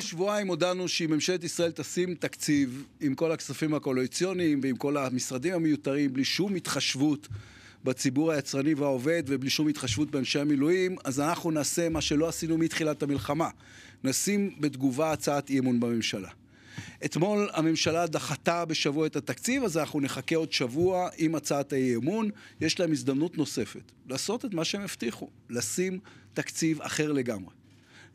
שבועיים הודענו שאם ממשלת ישראל תשים תקציב עם כל הכספים הקואליציוניים ועם כל המשרדים המיותרים, בלי שום התחשבות בציבור היצרני והעובד ובלי שום התחשבות באנשי המילואים, אז אנחנו נעשה מה שלא עשינו מתחילת המלחמה. נשים בתגובה הצעת אי אמון בממשלה. אתמול הממשלה דחתה בשבוע את התקציב, אז אנחנו נחכה עוד שבוע עם הצעת האי אמון. יש להם הזדמנות נוספת לעשות את מה שהם הבטיחו, לשים תקציב אחר לגמרי.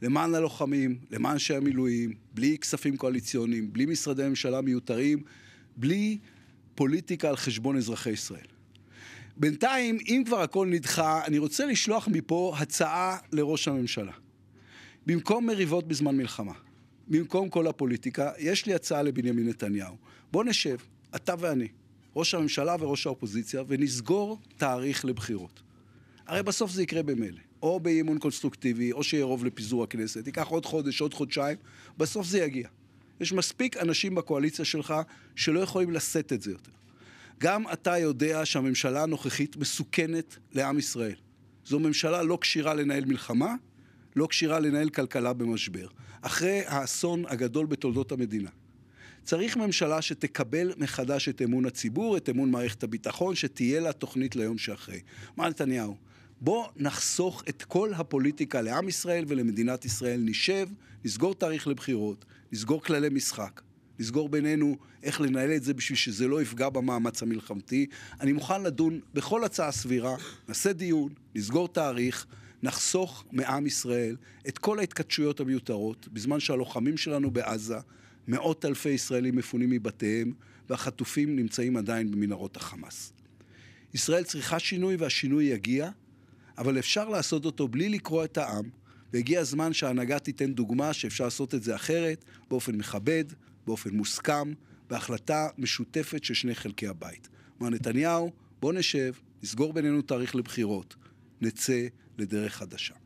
למען הלוחמים, למען אנשי המילואים, בלי כספים קואליציוניים, בלי משרדי ממשלה מיותרים, בלי פוליטיקה על חשבון אזרחי ישראל. בינתיים, אם כבר הכל נדחה, אני רוצה לשלוח מפה הצעה לראש הממשלה. במקום מריבות בזמן מלחמה, במקום כל הפוליטיקה, יש לי הצעה לבנימין נתניהו. בוא נשב, אתה ואני, ראש הממשלה וראש האופוזיציה, ונסגור תאריך לבחירות. הרי בסוף זה יקרה במילא. או באי-אמון קונסטרוקטיבי, או שיהיה רוב לפיזור הכנסת, ייקח עוד חודש, עוד חודשיים, בסוף זה יגיע. יש מספיק אנשים בקואליציה שלך שלא יכולים לשאת את זה יותר. גם אתה יודע שהממשלה הנוכחית מסוכנת לעם ישראל. זו ממשלה לא כשירה לנהל מלחמה, לא כשירה לנהל כלכלה במשבר. אחרי האסון הגדול בתולדות המדינה. צריך ממשלה שתקבל מחדש את אמון הציבור, את אמון מערכת הביטחון, שתהיה לה תוכנית ליום שאחרי. מה נתניהו? בוא נחסוך את כל הפוליטיקה לעם ישראל ולמדינת ישראל. נשב, נסגור תאריך לבחירות, נסגור כללי משחק, נסגור בינינו איך לנהל את זה בשביל שזה לא יפגע במאמץ המלחמתי. אני מוכן לדון בכל הצעה סבירה, נעשה דיון, נסגור תאריך, נחסוך מעם ישראל את כל ההתכתשויות המיותרות, בזמן שהלוחמים שלנו בעזה, מאות אלפי ישראלים מפונים מבתיהם, והחטופים נמצאים עדיין במנהרות החמאס. ישראל צריכה שינוי והשינוי יגיע, אבל אפשר לעשות אותו בלי לקרוע את העם, והגיע הזמן שההנהגה תיתן דוגמה שאפשר לעשות את זה אחרת, באופן מכבד, באופן מוסכם, בהחלטה משותפת של שני חלקי הבית. מר נתניהו, בוא נשב, נסגור בינינו תאריך לבחירות, נצא לדרך חדשה.